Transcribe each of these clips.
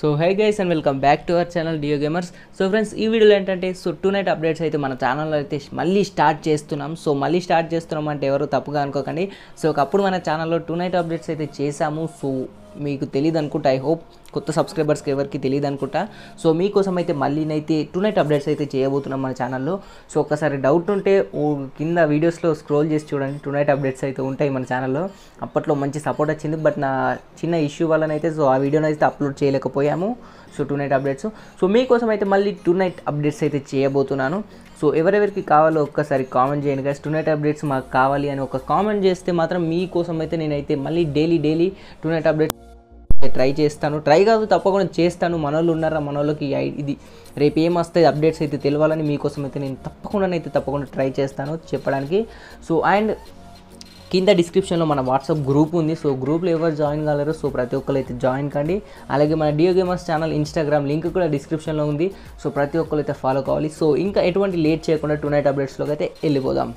so hi guys and welcome back to our channel Deo Gamers so friends ఈ వీడియోలో ఏంటంటే so tonight updates అయితే మన ఛానల్లో అయితే మళ్ళీ స్టార్ట్ చేస్తున్నాం సో మళ్ళీ స్టార్ట్ చేస్తున్నాం అంటే ఎవరు తప్పుగా అనుకోకండి సో ఒకప్పుడు మన ఛానల్లో టూ నైట్ అప్డేట్స్ అయితే చేశాము సో మీకు తెలియదు అనుకుంటా ఐ హోప్ కొత్త సబ్స్క్రైబర్స్కి ఎవరికి తెలియదు అనుకుంటా సో మీకోసం అయితే మళ్ళీ నైతే టు నైట్ అప్డేట్స్ అయితే చేయబోతున్నాం మన ఛానల్లో సో ఒకసారి డౌట్ ఉంటే కింద వీడియోస్లో స్క్రోల్ చేసి చూడండి టు నైట్ అప్డేట్స్ అయితే ఉంటాయి మన ఛానల్లో అప్పట్లో మంచి సపోర్ట్ వచ్చింది బట్ నా చిన్న ఇష్యూ వల్లనైతే సో ఆ వీడియోనైతే అప్లోడ్ చేయలేకపోయాము so tonight updates so మీకోసం అయితే మళ్ళీ టూ నైట్ అప్డేట్స్ అయితే చేయబోతున్నాను సో ఎవరెవరికి కావాలో ఒక్కసారి కామెంట్ చేయండి కానీ టూ నైట్ అప్డేట్స్ మాకు కావాలి అని ఒక కామెంట్ చేస్తే మాత్రం మీకోసం అయితే నేనైతే మళ్ళీ daily daily tonight updates try చేస్తాను ట్రై కాదు తప్పకుండా చేస్తాను మనోళ్ళు ఉన్నారా మనోళ్ళకి ఇది రేపు ఏం వస్తాయి అప్డేట్స్ అయితే తెలియాలని మీకోసం అయితే నేను తప్పకుండా అయితే తప్పకుండా ట్రై చేస్తాను చెప్పడానికి సో అండ్ కింద డిస్క్రిప్షన్లో మన వాట్సాప్ గ్రూప్ ఉంది సో గ్రూప్లో ఎవరు జాయిన్ కాలేరో సో ప్రతి ఒక్కరు అయితే జాయిన్ కండి అలాగే మన Deo Gamers channel Instagram link కూడా డిస్క్రిప్షన్లో ఉంది సో ప్రతి ఒక్కరు అయితే ఫాలో కావాలి సో ఇంకా ఎటువంటి లేట్ చేయకుండా టూ నైట్ అప్డేట్స్లోకి అయితే వెళ్ళిపోదాం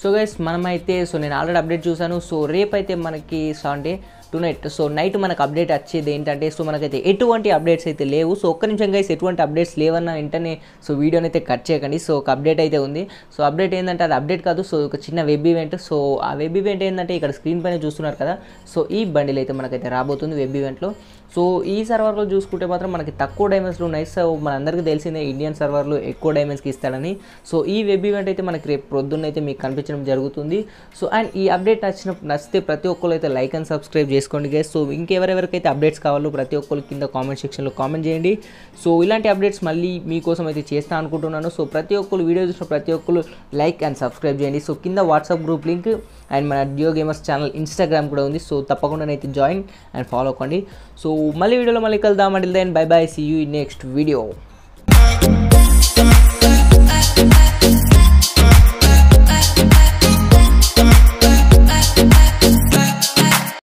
సో గైస్ మనమైతే సో నేను ఆల్రెడీ అప్డేట్ చూశాను సో రేపు అయితే మనకి సండే టునైట్ సో నైట్ మనకు అప్డేట్ వచ్చేది ఏంటంటే సో మనకైతే ఎటువంటి అప్డేట్స్ అయితే లేవు సో ఒక్క నిమిషం గైస్ ఎటువంటి అప్డేట్స్ లేవన్న వెంటనే సో వీడియోని అయితే కట్ చేయకండి సో ఒక అప్డేట్ అయితే ఉంది సో అప్డేట్ ఏంటంటే అది అప్డేట్ కాదు సో ఒక చిన్న వెబ్ ఈవెంట్ సో ఆ వెబ్ ఈవెంట్ ఏంటంటే ఇక్కడ స్క్రీన్ పైన చూస్తున్నారు కదా సో ఈ బండిలు అయితే మనకైతే రాబోతుంది వెబ్ ఈవెంట్లో సో ఈ సర్వర్లో చూసుకుంటే మాత్రం మనకి తక్కువ డైమండ్స్లు ఉన్నాయి సో మనందరికీ తెలిసిందే ఇండియన్ సర్వర్లు ఎక్కువ డైమండ్స్కి ఇస్తాడని సో ఈ వెబ్ ఈవెంట్ అయితే మనకి రేపు పొద్దున్నైతే మీకు కనిపించడం జరుగుతుంది సో అండ్ ఈ అప్డేట్ నచ్చిన నచ్చితే ప్రతి ఒక్కరు అయితే లైక్ అండ్ సబ్స్క్రైబ్ చేసుకోండి గేస్ సో ఇంకెవరెవరికైతే అప్డేట్స్ కావాలో ప్రతి ఒక్కరు కింద కామెంట్ సెక్షన్లో కామెంట్ చేయండి సో ఇలాంటి అప్డేట్స్ మళ్ళీ మీకోసం అయితే చేస్తా అనుకుంటున్నాను సో ప్రతి ఒక్కరు వీడియో చూసిన ప్రతి ఒక్కరు లైక్ అండ్ సబ్స్క్రైబ్ చేయండి సో కింద వాట్సాప్ గ్రూప్ లింక్ అండ్ మన డియో గేమర్స్ ఛానల్ ఇన్స్టాగ్రామ్ కూడా ఉంది సో తప్పకుండా నైతే జాయిన్ అండ్ ఫాలో అవ్వండి సో మళ్ళీ వీడియోలో మళ్ళీ కలుద్దాం అంటే then bye bye see you next video